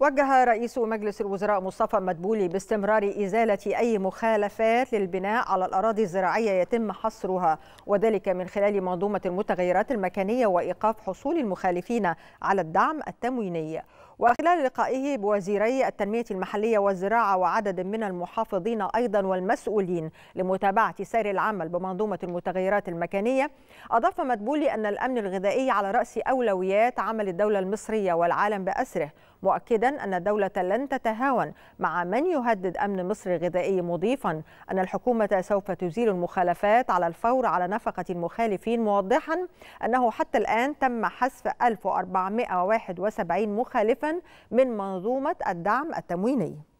وجه رئيس مجلس الوزراء مصطفى مدبولي باستمرار إزالة أي مخالفات للبناء على الأراضي الزراعية يتم حصرها وذلك من خلال منظومة المتغيرات المكانية وإيقاف حصول المخالفين على الدعم التمويني وخلال لقائه بوزيري التنمية المحلية والزراعة وعدد من المحافظين أيضا والمسؤولين لمتابعة سير العمل بمنظومة المتغيرات المكانية أضاف مدبولي أن الأمن الغذائي على رأس أولويات عمل الدولة المصرية والعالم بأسره مؤكدا مؤكدا أن الدولة لن تتهاون مع من يهدد أمن مصر الغذائي مضيفا أن الحكومة سوف تزيل المخالفات على الفور على نفقة المخالفين موضحا أنه حتى الآن تم حذف 1471 مخالفا من منظومة الدعم التمويني